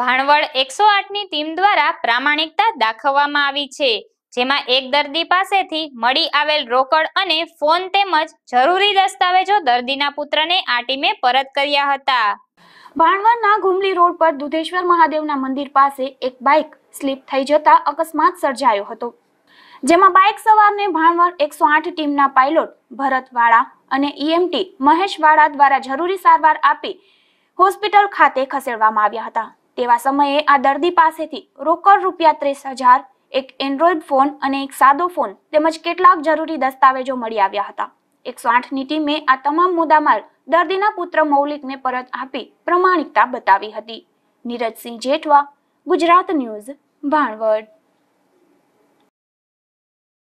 ભાણવડ એકસો આઠની ટીમ દ્વારા પ્રામાણિકતા દાખવવામાં આવી છે જેમાં એક દર્દી પાસેથી મળી આવેલ રોકડ અને ફોન તેમજ જરૂરી દસ્તાવેજો દર્દીના પુત્રને આ ટીમે પરત કર્યા હતા ભાણવડના ઘુમલી રોડ પર દુધેશ્વર મહાદેવના મંદિર પાસે એક બાઇક સ્લીપ થઈ જતા અકસ્માત સર્જાયો હતો જેમાં બાઇક સવારને ભાણવડ એકસો આઠ ટીમના પાયલોટ ભરત વાળા અને ઈએમટી મહેશ વાળા દ્વારા જરૂરી સારવાર આપી હોસ્પિટલ ખાતે ખસેડવામાં આવ્યા હતા તેવા સમયે આ દર્દી પાસેથી રોકડ રૂપિયા ત્રીસ હજાર એક એન્ડ્રોઈડ ફોન અને એક સાદો ફોન તેમજ કેટલાક જરૂરી દસ્તાવેજો મળી આવ્યા હતા એકસો આઠની ટીમે આ તમામ મુદ્દામાલ દર્દીના પુત્ર મૌલિકને પરત આપી પ્રમાણિકતા બતાવી હતી નીરજસિંહ જેઠવા ગુજરાત ન્યૂઝ ભાણવડ